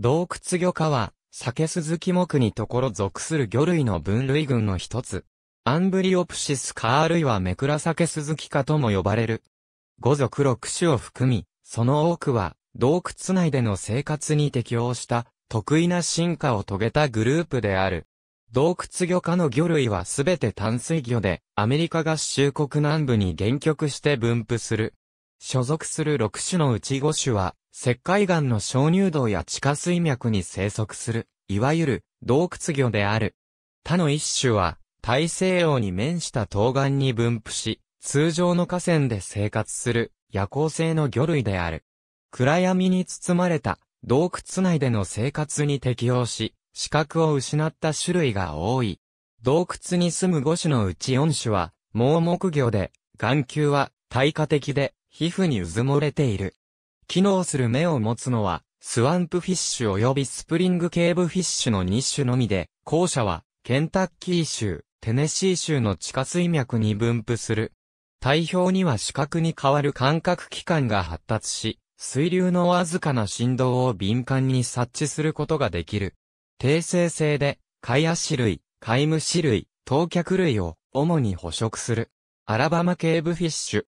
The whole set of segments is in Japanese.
洞窟魚科は、酒鈴木木にところ属する魚類の分類群の一つ。アンブリオプシスカあるいはメクラサケス科とも呼ばれる。五属六種を含み、その多くは、洞窟内での生活に適応した、得意な進化を遂げたグループである。洞窟魚科の魚類はすべて淡水魚で、アメリカ合衆国南部に限局して分布する。所属する六種のうち五種は、石灰岩の小乳洞や地下水脈に生息する、いわゆる洞窟魚である。他の一種は、大西洋に面した東岸に分布し、通常の河川で生活する夜行性の魚類である。暗闇に包まれた洞窟内での生活に適応し、視覚を失った種類が多い。洞窟に住む5種のうち4種は、盲目魚で、眼球は、耐火的で、皮膚に渦漏れている。機能する目を持つのは、スワンプフィッシュ及びスプリングケーブフィッシュの2種のみで、後者は、ケンタッキー州、テネシー州の地下水脈に分布する。体表には視覚に変わる感覚器官が発達し、水流のわずかな振動を敏感に察知することができる。低生性で、貝足類、貝虫類、等脚類を主に捕食する。アラバマケーブフィッシュ、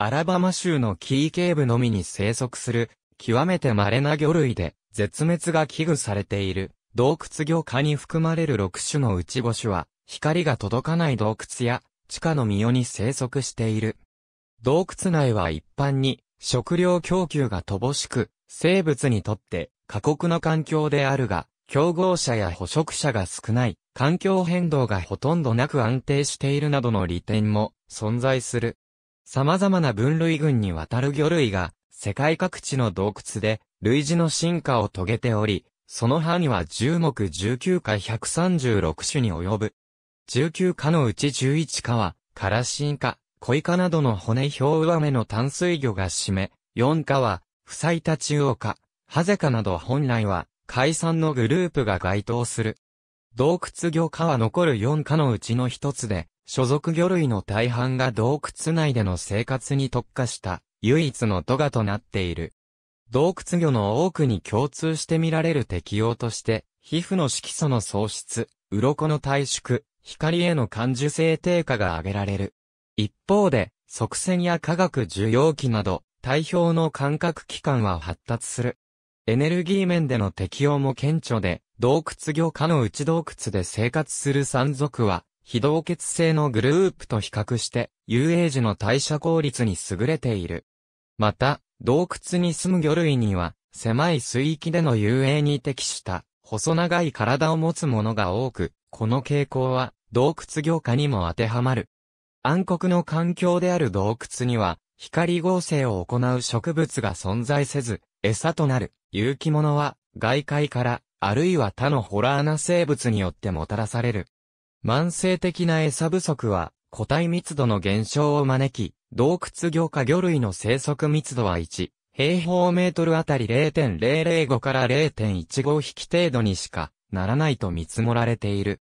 アラバマ州のキーケーブのみに生息する、極めて稀な魚類で、絶滅が危惧されている、洞窟魚科に含まれる6種のうち5種は、光が届かない洞窟や、地下の御代に生息している。洞窟内は一般に、食料供給が乏しく、生物にとって過酷な環境であるが、競合者や捕食者が少ない、環境変動がほとんどなく安定しているなどの利点も存在する。様々な分類群にわたる魚類が世界各地の洞窟で類似の進化を遂げており、その範囲は10目19科136種に及ぶ。19科のうち11科は、カラシン科、コイカなどの骨表上目の淡水魚が占め、4科は、フサイタチウオ科、ハゼ科など本来は、海産のグループが該当する。洞窟魚科は残る4科のうちの一つで、所属魚類の大半が洞窟内での生活に特化した唯一のトガとなっている。洞窟魚の多くに共通して見られる適応として、皮膚の色素の喪失、鱗の退縮、光への感受性低下が挙げられる。一方で、側線や化学受容器など、体表の感覚器官は発達する。エネルギー面での適応も顕著で、洞窟魚科の内洞窟で生活する山賊は、非同血性のグループと比較して、遊泳時の代謝効率に優れている。また、洞窟に住む魚類には、狭い水域での遊泳に適した、細長い体を持つものが多く、この傾向は、洞窟業界にも当てはまる。暗黒の環境である洞窟には、光合成を行う植物が存在せず、餌となる有機物は外界から、あるいは他のホラーな生物によってもたらされる。慢性的な餌不足は、個体密度の減少を招き、洞窟魚か魚類の生息密度は1、平方メートルあたり0.005から0.15匹程度にしかならないと見積もられている。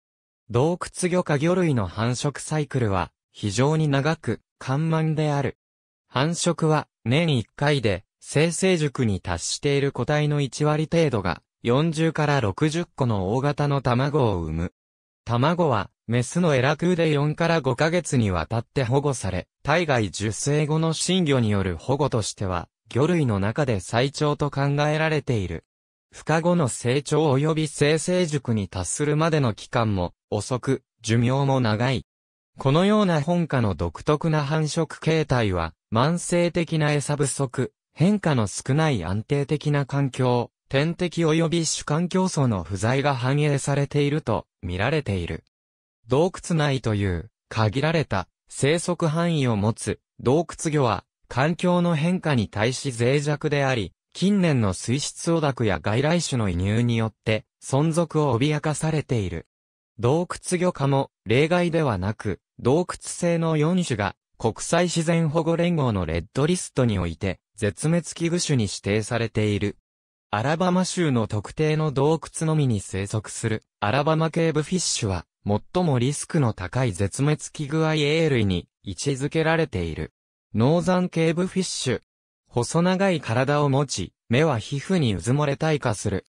洞窟魚か魚類の繁殖サイクルは非常に長く、緩慢である。繁殖は年1回で生成塾に達している個体の1割程度が40から60個の大型の卵を産む。卵は、メスのエラクーで4から5ヶ月にわたって保護され、体外受精後の新魚による保護としては、魚類の中で最長と考えられている。孵化後の成長及び生成塾に達するまでの期間も遅く、寿命も長い。このような本科の独特な繁殖形態は、慢性的な餌不足、変化の少ない安定的な環境、天敵及び主観競争の不在が反映されていると見られている。洞窟内という限られた生息範囲を持つ洞窟魚は環境の変化に対し脆弱であり、近年の水質汚濁や外来種の移入によって存続を脅かされている。洞窟魚科も例外ではなく、洞窟性の4種が国際自然保護連合のレッドリストにおいて絶滅危惧種に指定されている。アラバマ州の特定の洞窟のみに生息するアラバマケーブフィッシュは最もリスクの高い絶滅危惧 IA 類に位置づけられている。ノーザンケーブフィッシュ。細長い体を持ち、目は皮膚にうずもれ退化する。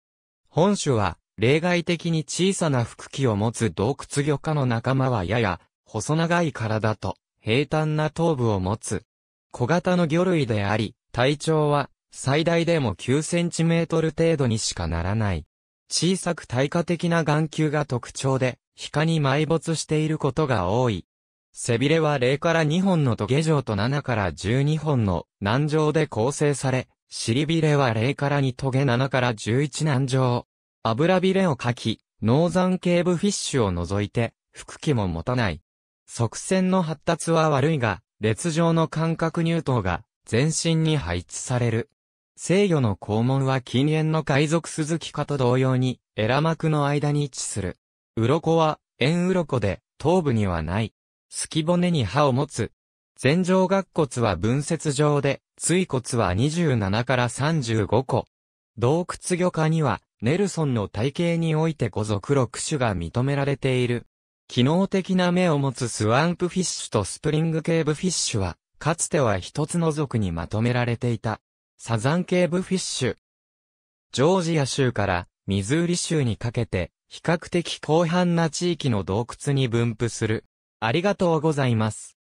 本種は例外的に小さな腹器を持つ洞窟魚科の仲間はやや細長い体と平坦な頭部を持つ小型の魚類であり、体長は最大でも9センチメートル程度にしかならない。小さく耐火的な眼球が特徴で、皮下に埋没していることが多い。背びれは0から2本のトゲ状と7から12本の軟状で構成され、尻びれは0から2トゲ7から11軟状。油びれをかき、ノーザンケーブフィッシュを除いて、腹気も持たない。側線の発達は悪いが、列状の感覚乳頭が全身に配置される。西予の肛門は近縁の海賊鈴木家と同様に、エラ幕の間に位置する。鱗は、円鱗で、頭部にはない。隙骨に歯を持つ。前上顎骨は分節状で、椎骨は27から35個。洞窟魚科には、ネルソンの体型において五族六種が認められている。機能的な目を持つスワンプフィッシュとスプリングケーブフィッシュは、かつては一つの属にまとめられていた。サザンケーブフィッシュ。ジョージア州からミズーリ州にかけて比較的広範な地域の洞窟に分布する。ありがとうございます。